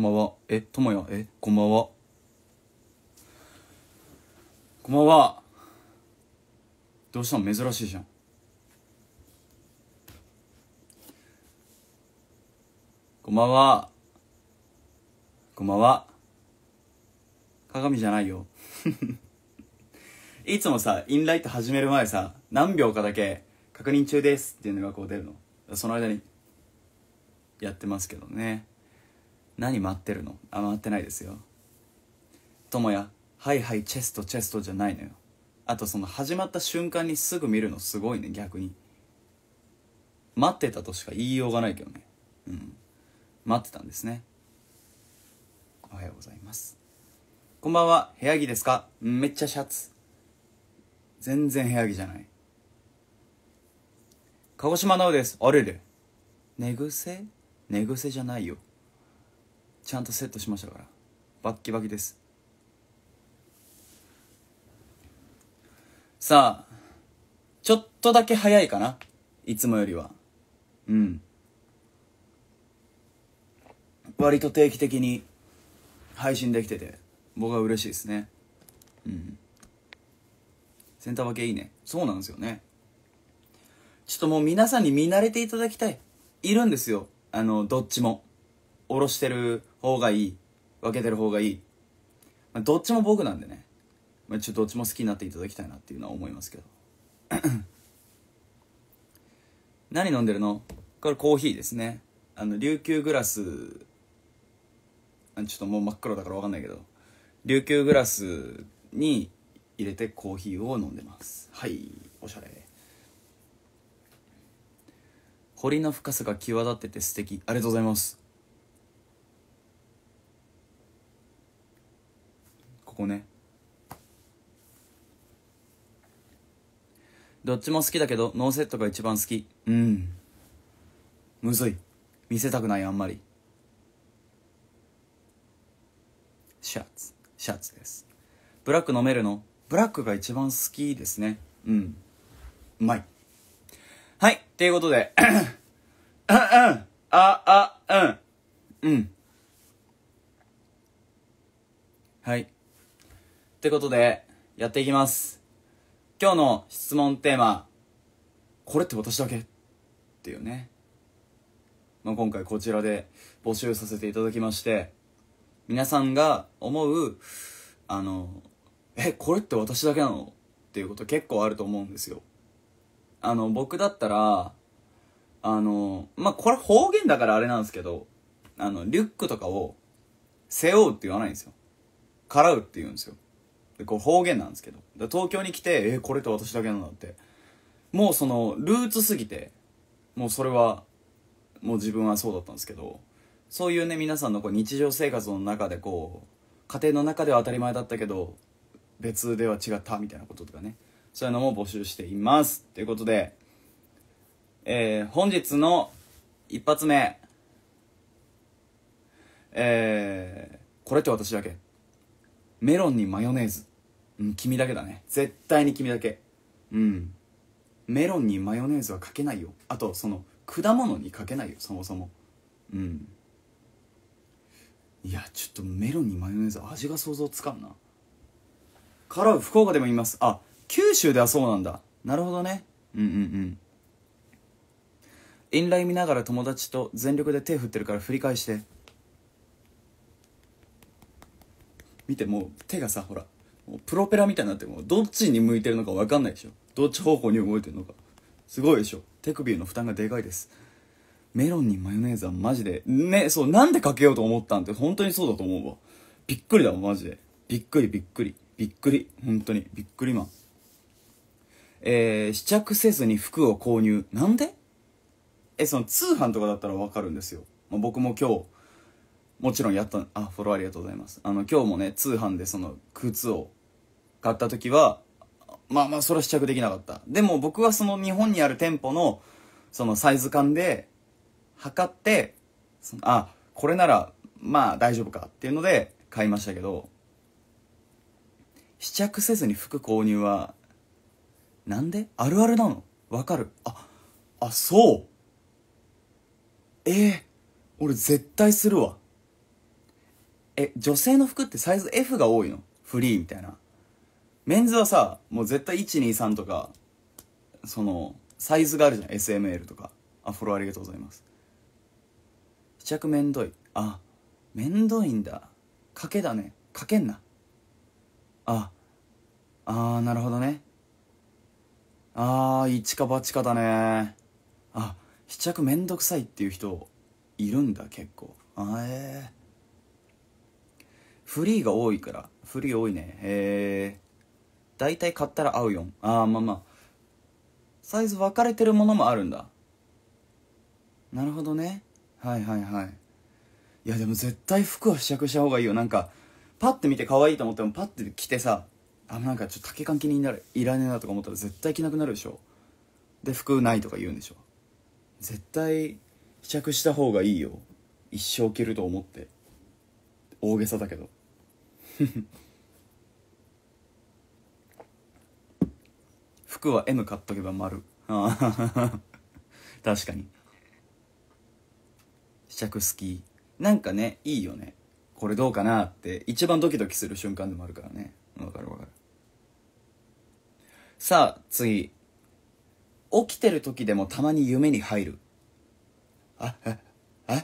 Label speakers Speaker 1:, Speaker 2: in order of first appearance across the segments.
Speaker 1: こんばんは。え、ともや、え、こんばんは。こんばんは。どうしたの珍しいじゃん。こんばんは。こんばんは。鏡じゃないよ。いつもさ、インライト始める前さ、何秒かだけ確認中ですっていうのがこう出るの。その間にやってますけどね。何待ってるのあ待ってないですよ智也はいはいチェストチェストじゃないのよあとその始まった瞬間にすぐ見るのすごいね逆に待ってたとしか言いようがないけどねうん待ってたんですねおはようございますこんばんは部屋着ですかめっちゃシャツ全然部屋着じゃない鹿児島直ですあれれ寝癖寝癖じゃないよちゃんとセットしましたからバッキバキですさあちょっとだけ早いかないつもよりはうん割と定期的に配信できてて僕は嬉しいですねうんセンター分けいいねそうなんですよねちょっともう皆さんに見慣れていただきたいいるんですよあのどっちもおろしてる方がいい分けてる方がいい、まあ、どっちも僕なんでね、まあ、ちょっとどっちも好きになっていただきたいなっていうのは思いますけど 何飲んでるのこれコーヒーですねあの琉球グラスちょっともう真っ黒だから分かんないけど琉球グラスに入れてコーヒーを飲んでますはいおしゃれ彫りの深さが際立ってて素敵ありがとうございますこねどっちも好きだけどノーセットが一番好きうんむずい見せたくないあんまりシャツシャツですブラック飲めるのブラックが一番好きですねうんうまいはいということでうんうんああうんうんはいってことで、やっていきます。今日の質問テーマ、これって私だけっていうね。まあ、今回こちらで募集させていただきまして、皆さんが思う、あの、え、これって私だけなのっていうこと結構あると思うんですよ。あの、僕だったら、あの、まあ、これ方言だからあれなんですけど、あの、リュックとかを、背負うって言わないんですよ。からうって言うんですよ。でこれ方言なんですけど東京に来てえー、これって私だけなんだってもうそのルーツすぎてもうそれはもう自分はそうだったんですけどそういうね皆さんのこう日常生活の中でこう家庭の中では当たり前だったけど別では違ったみたいなこととかねそういうのも募集していますということで、えー、本日の一発目えー、これって私だけメロンにマヨネーズうん、君だけだね絶対に君だけうんメロンにマヨネーズはかけないよあとその果物にかけないよそもそもうんいやちょっとメロンにマヨネーズ味が想像つかんな辛う福岡でもいますあ九州ではそうなんだなるほどねうんうんうんインライン見ながら友達と全力で手振ってるから振り返して見てもう手がさほらプロペラみたいになってもどっちに向いてるのか分かんないでしょどっち方向に動いてるのかすごいでしょ手首の負担がでかいですメロンにマヨネーズはマジでねそうなんでかけようと思ったんって本当にそうだと思うわびっくりだわマジでびっくりびっくりびっくり本当にびっくりマンえー、試着せずに服を購入なんでえその通販とかだったら分かるんですよ、まあ、僕も今日もちろんやったあフォローありがとうございますあの今日もね通販でその靴を買った時は、まあまあ、それは試着できなかった。でも僕はその日本にある店舗の、そのサイズ感で、測って、あ、これなら、まあ大丈夫かっていうので買いましたけど、試着せずに服購入は、なんであるあるなのわかるあ、あ、そうええー、俺絶対するわ。え、女性の服ってサイズ F が多いのフリーみたいな。メンズはさ、もう絶対123とか、その、サイズがあるじゃん。SML とか。あ、フォローありがとうございます。試着めんどい。あ、めんどいんだ。賭けだね。賭けんな。あ、あなるほどね。ああ一か八かだね。あ、試着めんどくさいっていう人、いるんだ、結構。あえー。フリーが多いから。フリー多いね。へえー。大体買ったら合うよああまあまあサイズ分かれてるものもあるんだなるほどねはいはいはいいやでも絶対服は試着した方がいいよなんかパッて見て可愛いと思ってもパッて着てさあなんかちょっと丈感気になるいらねえなとか思ったら絶対着なくなるでしょで服ないとか言うんでしょ絶対試着した方がいいよ一生着ると思って大げさだけど 服は M 買っとけば丸。確かに。試着好き。なんかね、いいよね。これどうかなって一番ドキドキする瞬間でもあるからね。わかるわかる。さあ、次。起きてる時でもたまに夢に入る。あ、え、え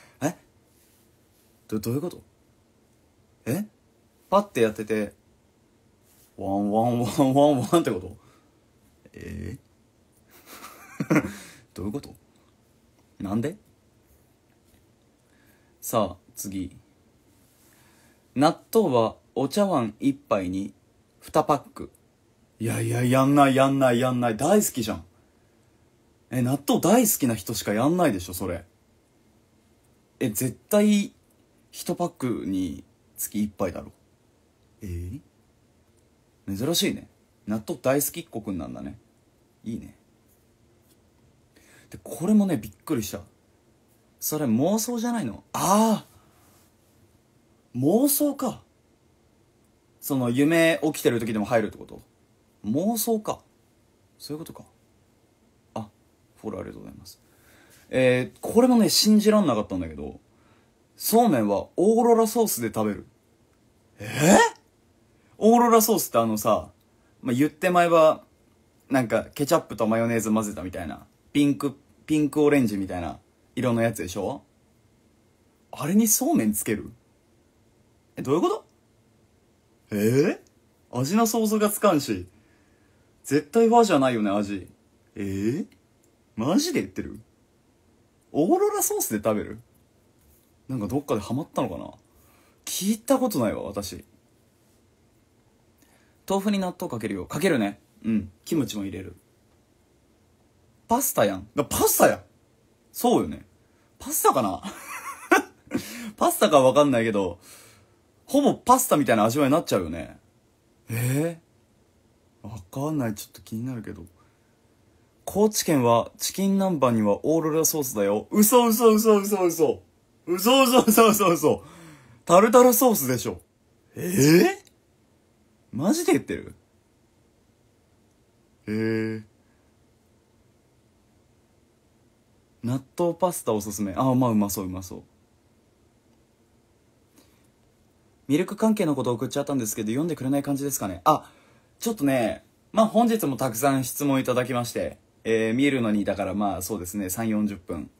Speaker 1: えど、どういうことえパッてやってて、ワンワンワンワンワンってことええー、どういうことなんでさあ次納豆はお茶碗一杯に2パックいやいややんないやんないやんない大好きじゃんえ納豆大好きな人しかやんないでしょそれえ絶対1パックにつき1杯だろえー珍しいね納豆大好きっ子くんなんだねいいねでこれもねびっくりしたそれ妄想じゃないのああ妄想かその夢起きてる時でも入るってこと妄想かそういうことかあフォローありがとうございますえー、これもね信じらんなかったんだけどそうめんはオーロラソースで食べるえー、オーロラソースってあのさ、まあ、言って前は、なんか、ケチャップとマヨネーズ混ぜたみたいな、ピンク、ピンクオレンジみたいな色のやつでしょあれにそうめんつけるえ、どういうことえー、味の想像がつかんし、絶対和じゃないよね、味。えー、マジで言ってるオーロラソースで食べるなんかどっかでハマったのかな聞いたことないわ、私。豆腐に納豆かけるよかけるねうんキムチも入れるパスタやんパスタやんそうよねパスタかな パスタかわかんないけどほぼパスタみたいな味わいになっちゃうよねええー、わかんないちょっと気になるけど高知県はチキン南蛮にはオーロラソースだよ嘘嘘嘘嘘嘘嘘嘘嘘嘘嘘タルタルソースでしょええーマジで言ってるへえー、納豆パスタおすすめああまあうまそううまそうミルク関係のこと送っちゃったんですけど読んでくれない感じですかねあちょっとねまあ本日もたくさん質問いただきましてえー、見るのにだからまあそうですね3 4 0分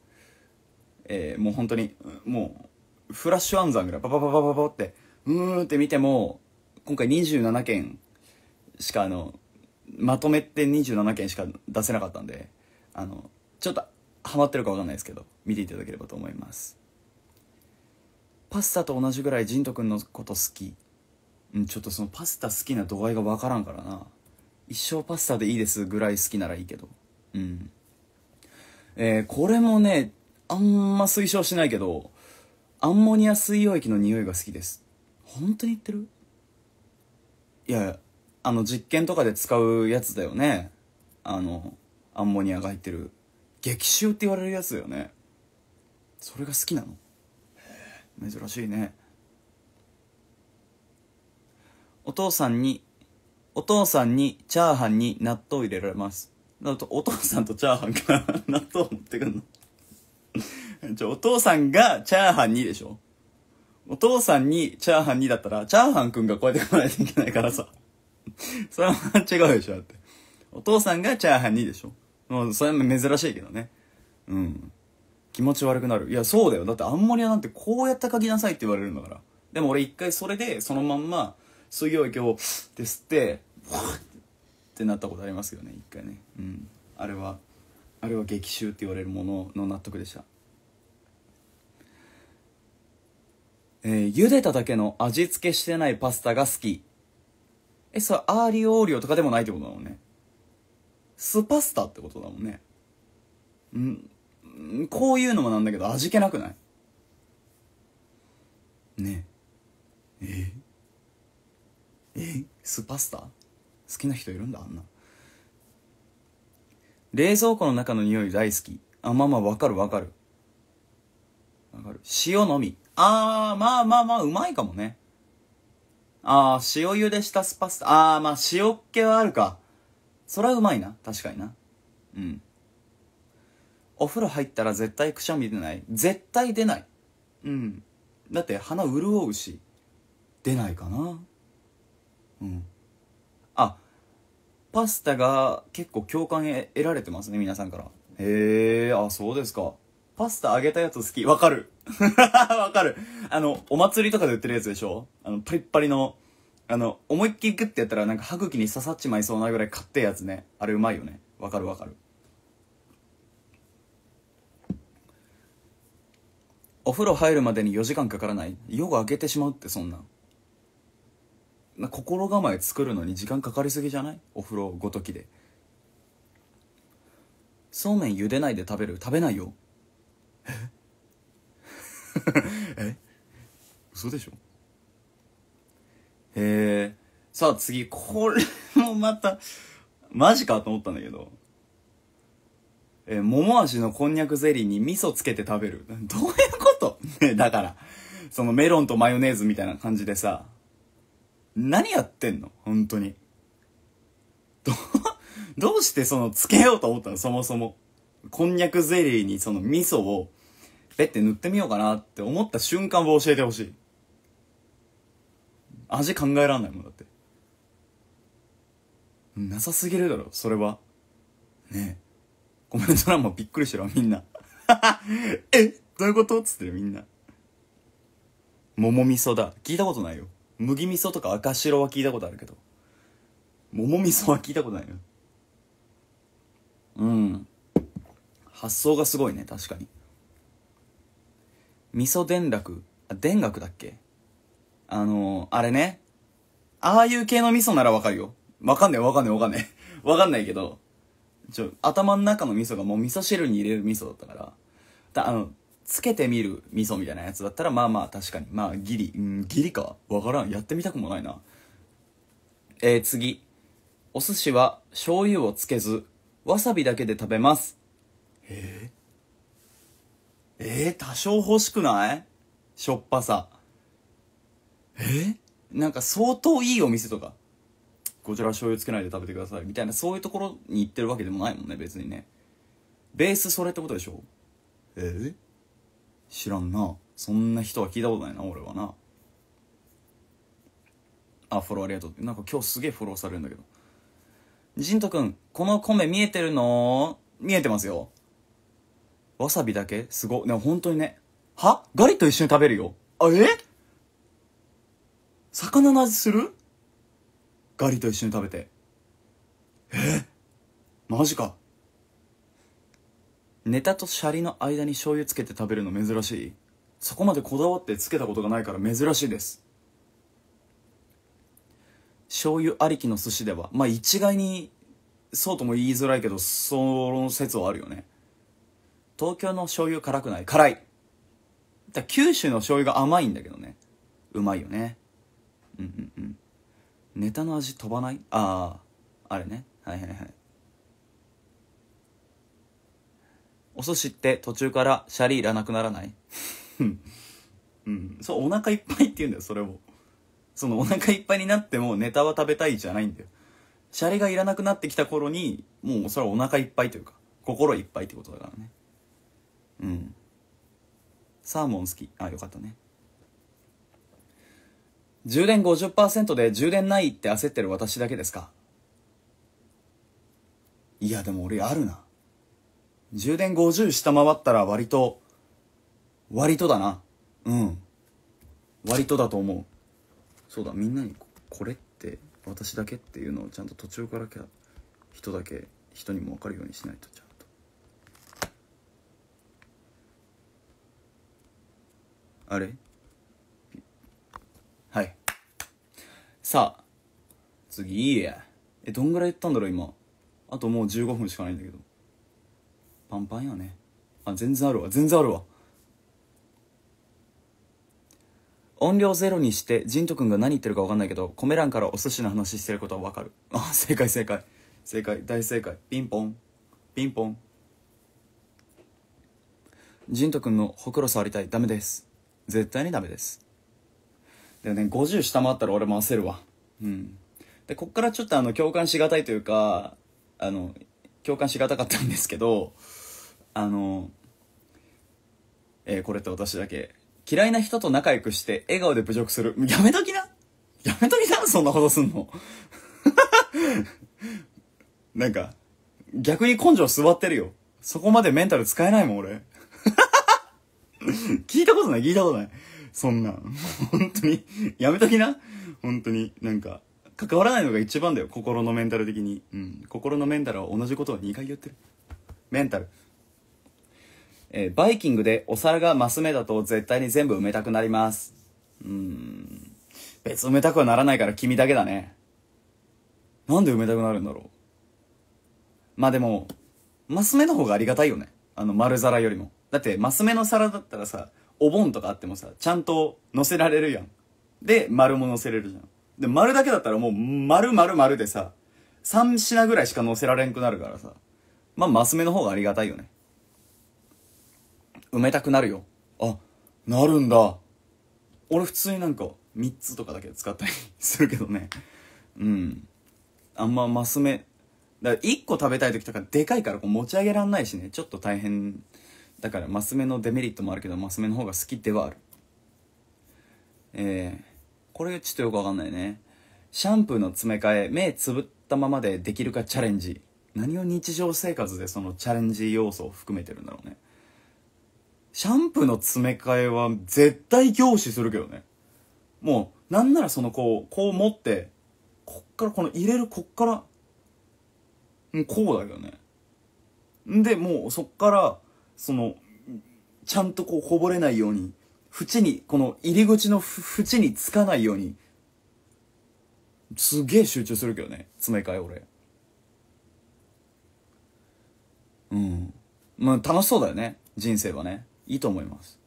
Speaker 1: えー、もう本当にもうフラッシュ暗算ぐらいパパパパパパってうーんって見ても今回27件しかあの、まとめて27件しか出せなかったんで、あの、ちょっとハマってるかわかんないですけど、見ていただければと思います。パスタと同じぐらいジントんのこと好き。うん、ちょっとそのパスタ好きな度合いが分からんからな。一生パスタでいいですぐらい好きならいいけど。うん。えー、これもね、あんま推奨しないけど、アンモニア水溶液の匂いが好きです。本当に言ってるいや、あの実験とかで使うやつだよね。あの、アンモニアが入ってる。激臭って言われるやつだよね。それが好きなの珍しいね。お父さんに、お父さんにチャーハンに納豆入れられます。なだとお父さんとチャーハンが 納豆持ってくるのお父さんがチャーハンにでしょお父さんにチャーハン2だったら、チャーハンくんがこうやって来ないといけないからさ。それは違うでしょ、だって。お父さんがチャーハン2でしょ。もう、それも珍しいけどね。うん。気持ち悪くなる。いや、そうだよ。だってアンモニアなんてこうやって書きなさいって言われるんだから。でも俺一回それで、そのまんま、水溶液を、って吸って、ってなったことありますけどね、一回ね。うん。あれは、あれは激臭って言われるものの納得でした。えー、茹でただけの味付けしてないパスタが好き。え、それアーリオーリオとかでもないってことだもんね。スパスタってことだもんね。ん、こういうのもなんだけど味気なくないねえ。ええスパスタ好きな人いるんだあんな。冷蔵庫の中の匂い大好き。あ、まあまあわかるわかる。わかる。塩のみ。あー、まあまあまあ、うまいかもね。あー、塩茹でしたスパスタ。あー、まあ、塩っ気はあるか。そらうまいな。確かにな。うん。お風呂入ったら絶対くしゃみ出ない絶対出ない。うん。だって鼻潤うし、出ないかな。うん。あ、パスタが結構共感得られてますね、皆さんから。へえ、あ、そうですか。パスタ揚げたやつ好き。わかる。わかる。あの、お祭りとかで売ってるやつでしょあの、パリッパリの、あの、思いっきりグッてやったらなんか歯茎に刺さっちまいそうなぐらい買ってやつね。あれうまいよね。わかるわかる。お風呂入るまでに4時間かからない夜が明けてしまうってそんな。な心構え作るのに時間かかりすぎじゃないお風呂ごときで。そうめん茹でないで食べる食べないよ。え嘘でしょへえさあ次これもまたマジかと思ったんだけどえ桃味のこんにゃくゼリーに味噌つけて食べるどういうこと だからそのメロンとマヨネーズみたいな感じでさ何やってんの本当にどどうしてそのつけようと思ったのそもそもこんにゃくゼリーにその味噌をペッて塗ってみようかなって思った瞬間を教えてほしい。味考えらんないもんだって。なさすぎるだろ、それは。ねえ。コメント欄もびっくりしてるわ、みんな。えどういうことつってるみんな。桃味噌だ。聞いたことないよ。麦味噌とか赤白は聞いたことあるけど。桃味噌は聞いたことないよ。うん。発想がすごいね確かに味噌田楽あ田楽だっけあのー、あれねああいう系の味噌ならわかるよわかんないわかんないわかんない わかんないけどちょ頭の中の味噌がもう味噌汁に入れる味噌だったからだあのつけてみる味噌みたいなやつだったらまあまあ確かにまあギリんギリかわからんやってみたくもないなえー、次お寿司は醤油をつけずわさびだけで食べますえー、えー、多少欲しくないしょっぱさ。えー、なんか相当いいお店とか、こちら醤油つけないで食べてくださいみたいな、そういうところに行ってるわけでもないもんね、別にね。ベースそれってことでしょえー、知らんな。そんな人は聞いたことないな、俺はな。あ、フォローありがとうって。なんか今日すげえフォローされるんだけど。ジントくん、この米見えてるの見えてますよ。わさびだけすごね本当にねはガリと一緒に食べるよあえ魚の味するガリと一緒に食べてえマジかネタとシャリの間に醤油つけて食べるの珍しいそこまでこだわってつけたことがないから珍しいです醤油ありきの寿司ではまあ一概にそうとも言いづらいけどその説はあるよね東京の醤油辛くない辛い。だ九州の醤油が甘いんだけどね。うまいよね。うんうんうん。ネタの味飛ばないああ、あれね。はいはいはい。お寿司って途中からシャリいらなくならないうん。そう、お腹いっぱいって言うんだよ、それをそのお腹いっぱいになってもネタは食べたいじゃないんだよ。シャリがいらなくなってきた頃に、もうそれはお腹いっぱいというか、心いっぱいってことだからね。うんサーモン好きあよかったね充電50%で充電ないって焦ってる私だけですかいやでも俺あるな充電50下回ったら割と割とだなうん割とだと思うそうだみんなにこれって私だけっていうのをちゃんと途中から人だけ人にも分かるようにしないとちゃあれはいさあ次いいやえどんぐらい言ったんだろう今あともう15分しかないんだけどパンパンやねあ全然あるわ全然あるわ音量ゼロにしてジントんが何言ってるか分かんないけどコメ欄からお寿司の話してることは分かるあ正解正解正解大正解ピンポンピンポンジントんのほくろ触りたいダメです絶対にダメですでね50下回ったら俺も焦るわうんでこっからちょっとあの共感しがたいというかあの共感しがたかったんですけどあのえー、これって私だけ嫌いな人と仲良くして笑顔で侮辱するやめときなやめときなそんなことすんの なんか逆に根性座ってるよそこまでメンタル使えないもん俺 聞いたことない、聞いたことない。そんな。本当に、やめときな。本当に、なんか、関わらないのが一番だよ。心のメンタル的に。うん。心のメンタルは同じことを2回言ってる。メンタル。えー、バイキングでお皿がマス目だと絶対に全部埋めたくなります。うん。別埋めたくはならないから君だけだね。なんで埋めたくなるんだろう。まあでも、マス目の方がありがたいよね。あの、丸皿よりも。だってマス目の皿だったらさお盆とかあってもさちゃんと載せられるやんで丸も載せれるじゃんで丸だけだったらもう丸丸丸でさ3品ぐらいしか載せられんくなるからさまあマス目の方がありがたいよね埋めたくなるよあなるんだ俺普通になんか3つとかだけ使ったりするけどねうんあんまマス目だから1個食べたい時とかでかいからこう持ち上げらんないしねちょっと大変だからマス目のデメリットもあるけどマス目の方が好きではあるえー、これちょっとよくわかんないねシャンプーの詰め替え目つぶったままでできるかチャレンジ何を日常生活でそのチャレンジ要素を含めてるんだろうねシャンプーの詰め替えは絶対凝視するけどねもうなんならそのこうこう持ってこっからこの入れるこっからこうだけどねでもうそっからその、ちゃんとこうこぼれないように、縁に、この入り口の縁につかないように、すげえ集中するけどね、詰め替え俺。うん。まあ楽しそうだよね、人生はね。いいと思います。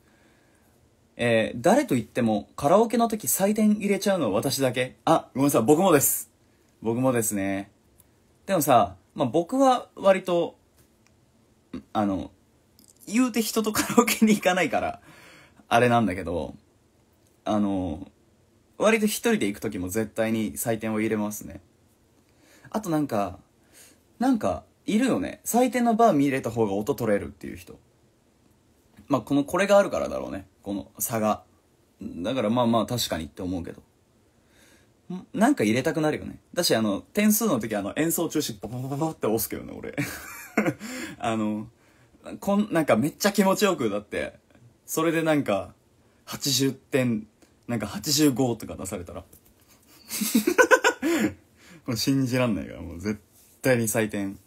Speaker 1: えー、誰と言ってもカラオケの時採点入れちゃうのは私だけ。あ、ごめんなさい、僕もです。僕もですね。でもさ、まあ僕は割と、あの、言うて人とカラオケに行かないから、あれなんだけど、あの、割と一人で行く時も絶対に採点を入れますね。あとなんか、なんか、いるよね。採点のバー見れた方が音取れるっていう人。まあ、この、これがあるからだろうね。この差が。だからまあまあ確かにって思うけど。なんか入れたくなるよね。だし、あの、点数の時あの、演奏中止、ババババって押すけどね、俺。あの、こん、なんかめっちゃ気持ちよくだって、それでなんか、80点、なんか85とか出されたら。こ れ信じらんないから、もう絶対に採点。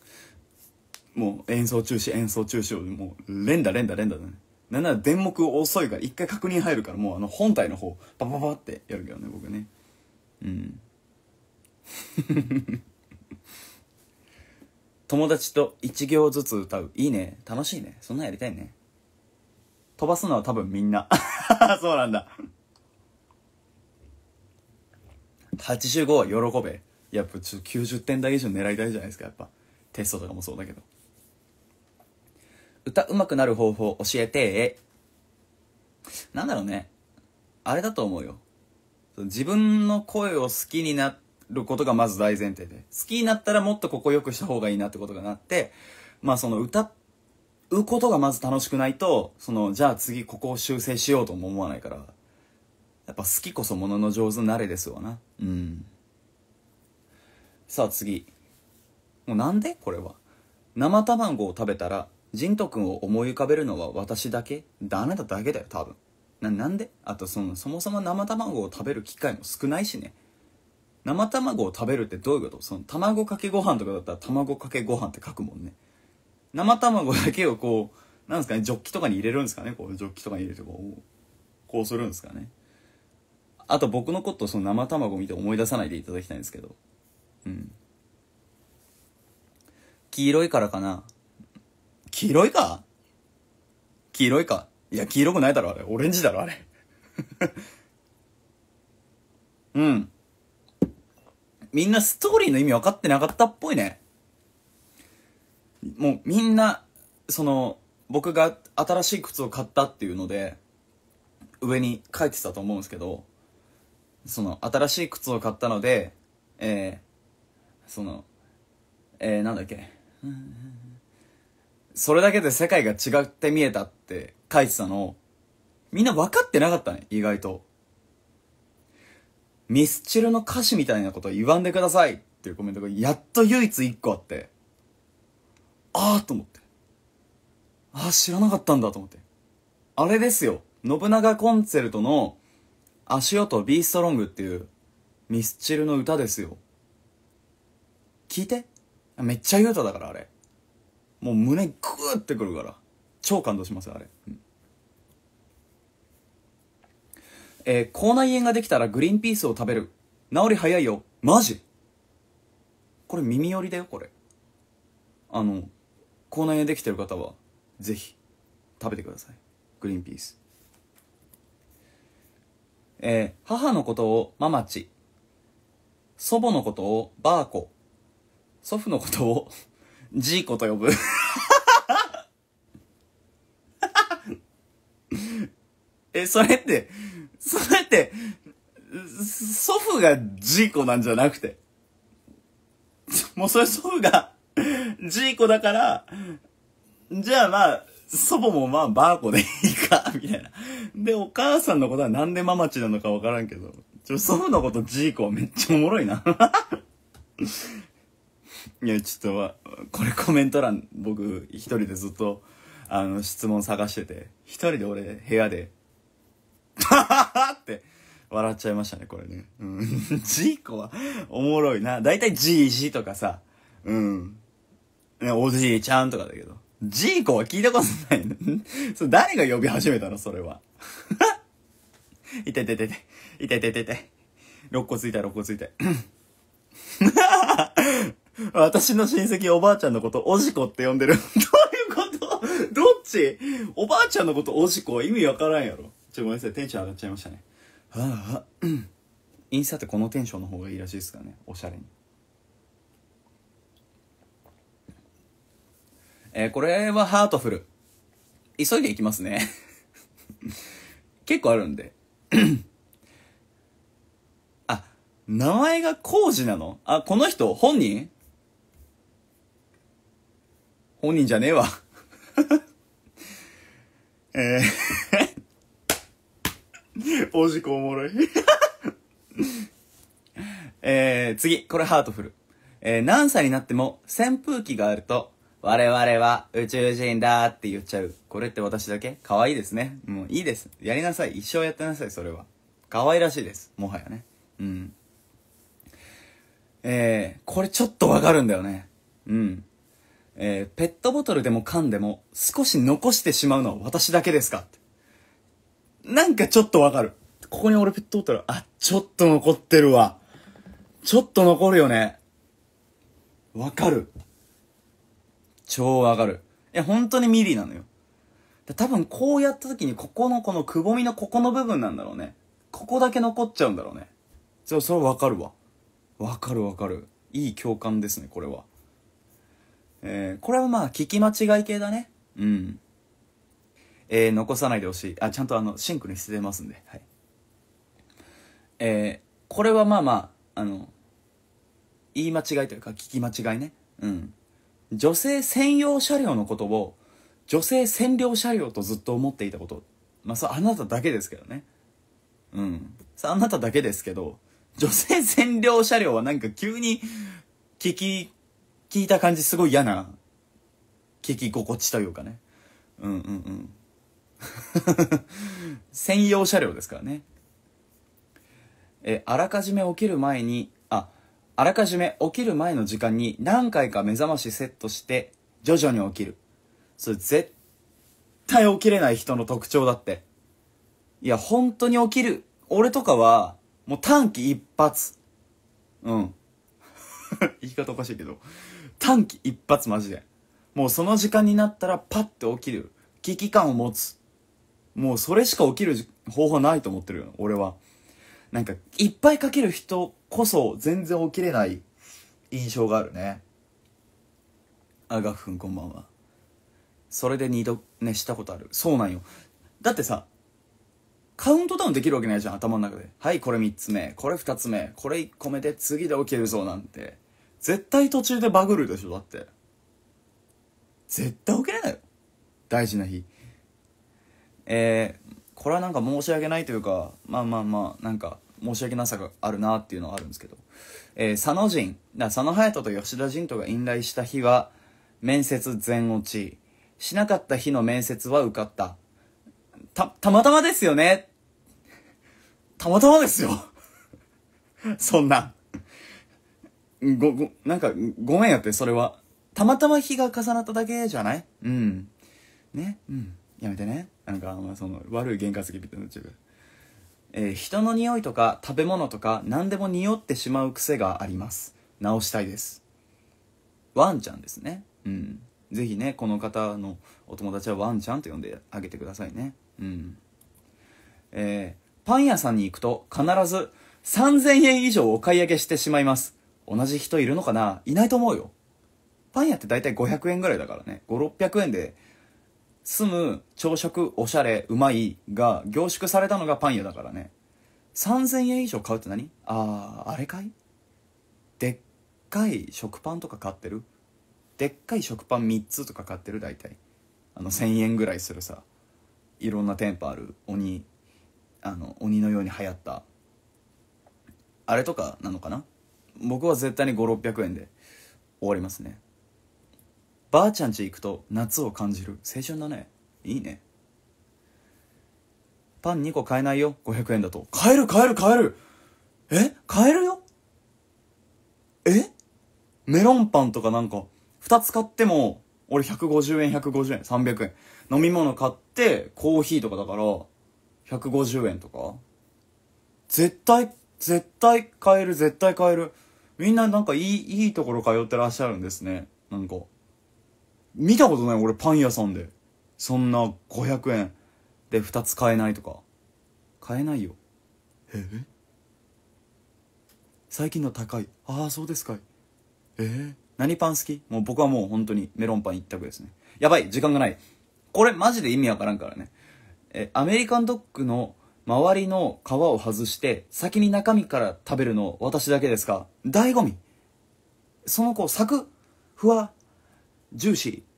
Speaker 1: もう演奏中止、演奏中止を、もう連打連打連打だね。なんなら電目遅いから、一回確認入るから、もうあの本体の方、パパパってやるけどね、僕ね。うん。友達と1行ずつ歌う。いいね。楽しいね。そんなんやりたいね。飛ばすのは多分みんな。そうなんだ。85は喜べ。やっぱちょっと90点台以上狙いたいじゃないですか、やっぱ。テストとかもそうだけど。歌うまくなる方法教えて。なんだろうね。あれだと思うよ。自分の声を好きになって、ることがまず大前提で。好きになったらもっとここ良くした方がいいなってことがなって、まあその歌うことがまず楽しくないと、その、じゃあ次ここを修正しようとも思わないから、やっぱ好きこそものの上手なれですわな。うん。さあ次。もうなんでこれは。生卵を食べたら、ジント君を思い浮かべるのは私だけだあなただけだよ、多分。な、なんであとその、そもそも生卵を食べる機会も少ないしね。生卵を食べるってどういうことその卵かけご飯とかだったら卵かけご飯って書くもんね。生卵だけをこう、なんですかね、ジョッキとかに入れるんですかねこう、ジョッキとかに入れてこう、こうするんですかね。あと僕のことその生卵見て思い出さないでいただきたいんですけど。うん。黄色いからかな。黄色いか黄色いか。いや、黄色くないだろ、あれ。オレンジだろ、あれ。うん。みんなストーリーの意味分かってなかったっぽいね。もうみんな、その、僕が新しい靴を買ったっていうので、上に書いてたと思うんですけど、その、新しい靴を買ったので、えー、その、えー、なんだっけ。それだけで世界が違って見えたって書いてたの、みんな分かってなかったね、意外と。ミスチルの歌詞みたいなこと言わんでくださいっていうコメントがやっと唯一1個あって、ああと思って。ああ、知らなかったんだと思って。あれですよ。信長コンセルトの足音 B ストロングっていうミスチルの歌ですよ。聞いてめっちゃいい歌だからあれ。もう胸グーってくるから。超感動しますあれ。うんえー、口内炎ができたらグリーンピースを食べる。治り早いよ。マジこれ耳寄りだよ、これ。あの、口内炎できてる方は、ぜひ、食べてください。グリーンピース。えー、母のことをママチ。祖母のことをバーコ。祖父のことを ジーコと呼ぶ え、それって、それって、祖父がジーコなんじゃなくて。もうそれ祖父がジーコだから、じゃあまあ、祖母もまあバーコでいいか、みたいな。で、お母さんのことはなんでママチなのかわからんけど、ちょ、祖父のことジーコめっちゃおもろいな。いや、ちょっと、これコメント欄、僕一人でずっと、あの、質問探してて、一人で俺部屋ではって笑っちゃいましたね、これね。うん。ジーコはおもろいな。だいたいジージとかさ、うん。ね、おじいちゃんとかだけど。ジーコは聞いたことない、ね。それ誰が呼び始めたのそれは。いてててて。いてててて。6個ついた、6個ついた。私の親戚おばあちゃんのことおじこって呼んでる。どういうことどっちおばあちゃんのことおじこ意味わからんやろ。ちょごめんなさいテンション上がっちゃいましたねはあ、はあ、インスタってこのテンションの方がいいらしいですからねおしゃれにえー、これはハートフル急いでいきますね 結構あるんで あ名前がコウジなのあこの人本人本人じゃねえわ えーおじこおもろい。え次。これハートフル。えー、何歳になっても扇風機があると、我々は宇宙人だって言っちゃう。これって私だけ可愛いですね。もういいです。やりなさい。一生やってなさい、それは。可愛らしいです。もはやね。うん。えー、これちょっとわかるんだよね。うん。えー、ペットボトルでも缶でも少し残してしまうのは私だけですかってなんかちょっとわかる。ここに俺ペットボトル、あ、ちょっと残ってるわ。ちょっと残るよね。わかる。超わかる。いや、本当にミリなのよ。多分こうやった時にここのこのくぼみのここの部分なんだろうね。ここだけ残っちゃうんだろうね。そう、それわかるわ。わかるわかる。いい共感ですね、これは。えー、これはまあ聞き間違い系だね。うん。えー、残さないでほしい。あ、ちゃんとあの、シンクに捨ててますんで。はい。えー、これはまあまあ、あの、言い間違いというか聞き間違いね。うん。女性専用車両のことを、女性専用車両とずっと思っていたこと。まあ、それあなただけですけどね。うん。さあなただけですけど、女性専用車両はなんか急に聞き、聞いた感じすごい嫌な聞き心地というかね。うんうんうん。専用車両ですからね。え、あらかじめ起きる前に、あ、あらかじめ起きる前の時間に何回か目覚ましセットして、徐々に起きる。それ絶対起きれない人の特徴だって。いや、本当に起きる。俺とかは、もう短期一発。うん。言い方おかしいけど。短期一発マジで。もうその時間になったらパッて起きる。危機感を持つ。もうそれしか起きる方法ないと思ってるよ、俺は。なんか、いっぱいかける人こそ全然起きれない印象があるね。あ、ガフ君こんばんは。それで二度ね、したことある。そうなんよ。だってさ、カウントダウンできるわけないじゃん、頭の中で。はい、これ3つ目、これ2つ目、これ1個目で次で起きるぞなんて。絶対途中でバグるでしょ、だって。絶対起きれないよ。大事な日。えー、これはなんか申し訳ないというか、まあまあまあ、なんか申し訳なさがあるなっていうのはあるんですけど、えー、佐野だ佐野隼人と吉田陣とが引退した日は、面接全落ち。しなかった日の面接は受かった。た、たまたまですよねたまたまですよ そんな。ご、ご、なんか、ごめんやって、それは。たまたま日が重なっただけじゃないうん。ね。うん。やめてねなんか、まあ、その悪い験担ぎみたいになっちゃうえー、人の匂いとか食べ物とか何でも匂ってしまう癖があります直したいですワンちゃんですねうんぜひねこの方のお友達はワンちゃんと呼んであげてくださいねうんえー、パン屋さんに行くと必ず3000円以上お買い上げしてしまいます同じ人いるのかないないと思うよパン屋って大体500円ぐらいだからね5600円で住む、朝食、おしゃれ、うまいが凝縮されたのがパン屋だからね。3000円以上買うって何あああれかいでっかい食パンとか買ってるでっかい食パン3つとか買ってる大体。あの1000円ぐらいするさ、いろんな店舗ある鬼、あの、鬼のように流行った、あれとかなのかな僕は絶対に5、600円で終わりますね。ばあちゃんち行くと夏を感じる青春だねいいねパン2個買えないよ500円だと買える買える買えるえ買えるよえメロンパンとかなんか2つ買っても俺150円150円300円飲み物買ってコーヒーとかだから150円とか絶対絶対買える絶対買えるみんななんかいいいいところ通ってらっしゃるんですねなんか見たことない俺パン屋さんでそんな500円で2つ買えないとか買えないよえ最近の高いああそうですかいえ何パン好きもう僕はもう本当にメロンパン一択ですねやばい時間がないこれマジで意味わからんからねえアメリカンドッグの周りの皮を外して先に中身から食べるの私だけですか醍醐味その子サクふわジューシー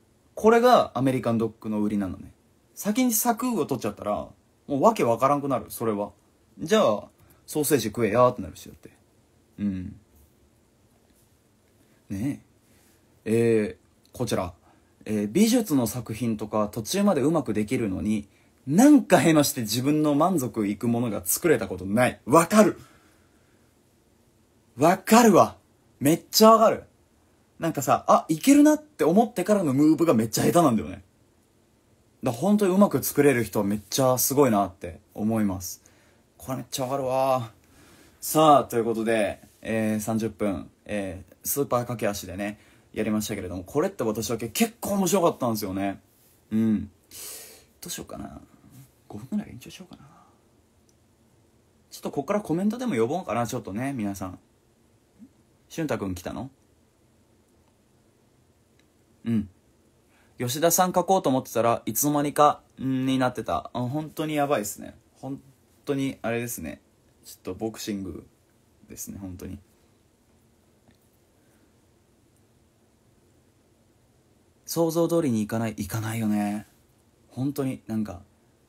Speaker 1: これがアメリカンドッグの売りなのね先に柵を取っちゃったらもうわけわからんくなるそれはじゃあソーセージ食えやってなるしだってうんねええー、こちら、えー、美術の作品とか途中までうまくできるのになんかへまして自分の満足いくものが作れたことないわかるわかるわめっちゃわかるなんかさ、あ、いけるなって思ってからのムーブがめっちゃ下手なんだよね。だ本当にうまく作れる人はめっちゃすごいなって思います。これめっちゃわかるわさあ、ということで、えー、30分、えー、スーパー駆け足でね、やりましたけれども、これって私だけ結構面白かったんですよね。うん。どうしようかな。5分ぐらい延長しようかな。ちょっとここからコメントでも呼ぼうかな、ちょっとね、皆さん。しゅんたくん来たのうん。吉田さん書こうと思ってたらいつの間にか、んになってた。本当にやばいですね。本当に、あれですね。ちょっとボクシングですね、本当に。想像通りにいかない、いかないよね。本当に、なんか、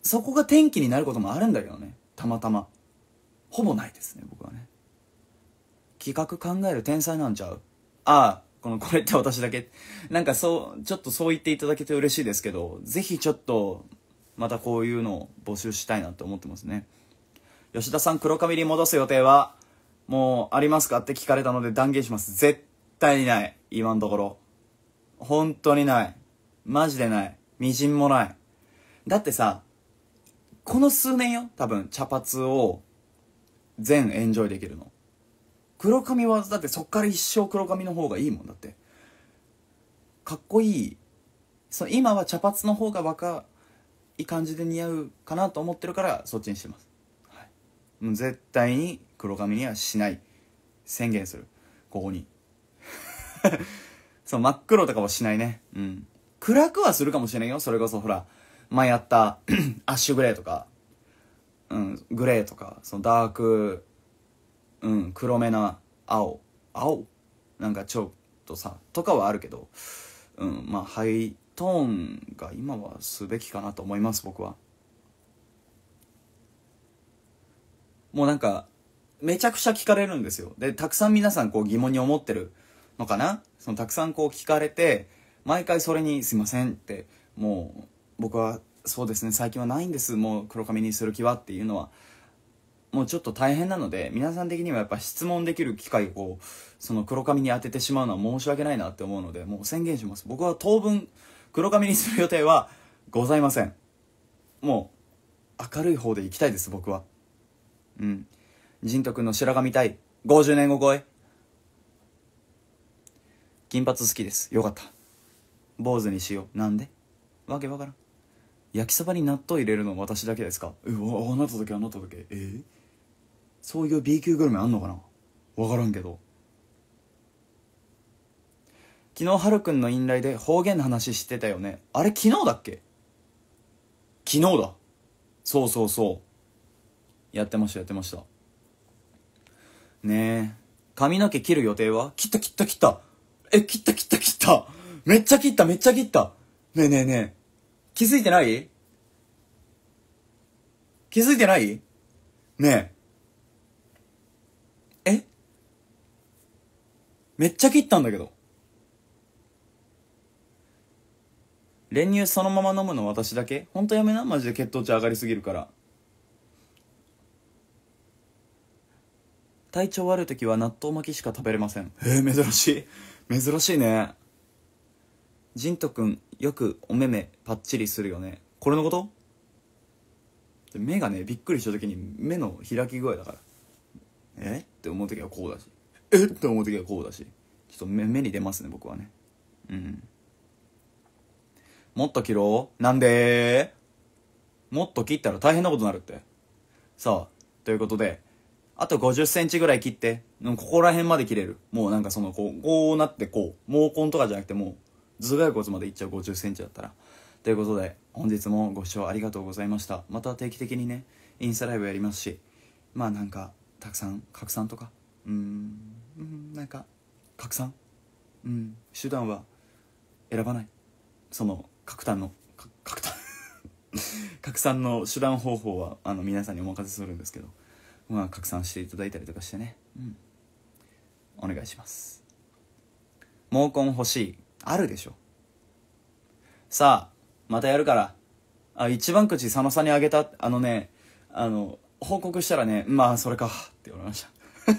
Speaker 1: そこが転機になることもあるんだけどね。たまたま。ほぼないですね、僕はね。企画考える天才なんちゃうああ、この、これって私だけ。なんかそう、ちょっとそう言っていただけて嬉しいですけど、ぜひちょっと、またこういうのを募集したいなと思ってますね。吉田さん、黒髪に戻す予定は、もう、ありますかって聞かれたので断言します。絶対にない。今のところ。本当にない。マジでない。みじんもない。だってさ、この数年よ、多分、茶髪を、全エンジョイできるの。黒髪はだってそっから一生黒髪の方がいいもんだってかっこいいそ今は茶髪の方が若い感じで似合うかなと思ってるからそっちにしてます、はい、もう絶対に黒髪にはしない宣言するここに そう真っ黒とかはしないねうん暗くはするかもしれないよそれこそほら前やった アッシュグレーとか、うん、グレーとかそのダークうん黒目な青青なんかちょっとさとかはあるけど、うん、まあハイトーンが今はすべきかなと思います僕はもうなんかめちゃくちゃ聞かれるんですよでたくさん皆さんこう疑問に思ってるのかなそのたくさんこう聞かれて毎回それに「すいません」ってもう僕はそうですね最近はないんですもう黒髪にする気はっていうのはもうちょっと大変なので、皆さん的にはやっぱ質問できる機会を、その黒髪に当ててしまうのは申し訳ないなって思うので、もう宣言します。僕は当分、黒髪にする予定はございません。もう、明るい方で行きたいです、僕は。うん。仁徳の白髪対、50年後超え。金髪好きです。よかった。坊主にしよう。なんでわけわからん。焼きそばに納豆入れるの私だけですかうわ、あなただけあなただけ。えーそういう B 級グルメあんのかな分からんけど昨日ハルくんの引ンで方言の話してたよねあれ昨日だっけ昨日だそうそうそうやってましたやってましたねえ髪の毛切る予定は切った切った切ったえ切った切った切っためっちゃ切っためっちゃ切ったねえねえねえ気づいてない気づいてないねえめっちゃ切ったんだけど。練乳そのまま飲むの私だけほんとやめなマジで血糖値上がりすぎるから体調悪い時は納豆巻きしか食べれませんえー、珍しい珍しいねジントんよくお目目パッチリするよねこれのこと目がねびっくりした時に目の開き具合だからえって思う時はこうだしえって思う時はこうだしちょっと目目に出ますね僕はねうんもっと切ろうなんでもっと切ったら大変なことになるってさあということであと50センチぐらい切って、ここら辺まで切れる。もうなんかその、こう、こうなってこう、毛根とかじゃなくてもう、頭蓋骨までいっちゃう50センチだったら。ということで、本日もご視聴ありがとうございました。また定期的にね、インスタライブやりますし、まあなんか、たくさん拡散とか、うん。うん、なんか拡散、うん、手段は選ばないその拡散の拡散 拡散の手段方法はあの皆さんにお任せするんですけど、まあ、拡散していただいたりとかしてね、うん、お願いします毛根欲しいあるでしょさあまたやるからあ一番口佐野さんにあげたあのねあの報告したらねまあそれかって言われましたい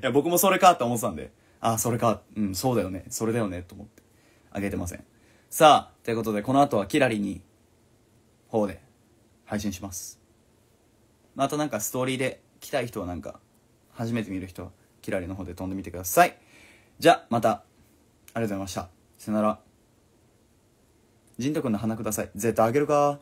Speaker 1: や、僕もそれかって思ってたんで。あ、それか。うん、そうだよね。それだよね。と思って。あげてません。さあ、ということで、この後はキラリに、方で、配信します。またなんかストーリーで来たい人はなんか、初めて見る人は、キラリの方で飛んでみてください。じゃあ、また、ありがとうございました。さよなら。ジントんの鼻ください。絶対あげるか